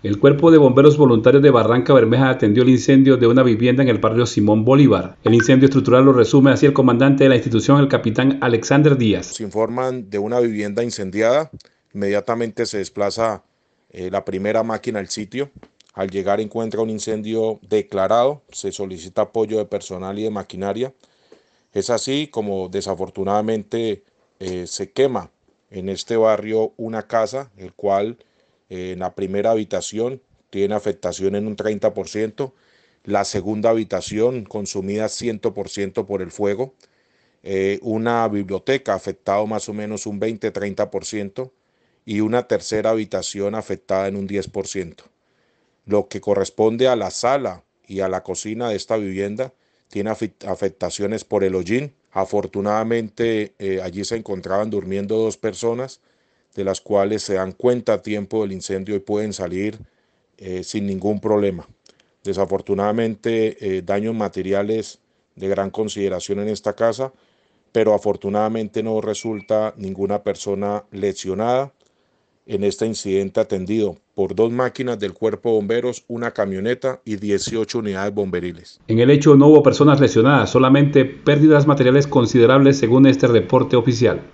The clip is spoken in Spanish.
El Cuerpo de Bomberos Voluntarios de Barranca Bermeja atendió el incendio de una vivienda en el barrio Simón Bolívar. El incendio estructural lo resume así el comandante de la institución, el capitán Alexander Díaz. Se informan de una vivienda incendiada. Inmediatamente se desplaza eh, la primera máquina al sitio. Al llegar encuentra un incendio declarado. Se solicita apoyo de personal y de maquinaria. Es así como desafortunadamente eh, se quema en este barrio una casa, el cual en la primera habitación tiene afectación en un 30%, la segunda habitación consumida 100% por el fuego, eh, una biblioteca afectada más o menos un 20-30% y una tercera habitación afectada en un 10%. Lo que corresponde a la sala y a la cocina de esta vivienda tiene afectaciones por el hollín. Afortunadamente eh, allí se encontraban durmiendo dos personas, de las cuales se dan cuenta a tiempo del incendio y pueden salir eh, sin ningún problema. Desafortunadamente, eh, daños materiales de gran consideración en esta casa, pero afortunadamente no resulta ninguna persona lesionada en este incidente atendido por dos máquinas del cuerpo bomberos, una camioneta y 18 unidades bomberiles. En el hecho no hubo personas lesionadas, solamente pérdidas materiales considerables según este reporte oficial.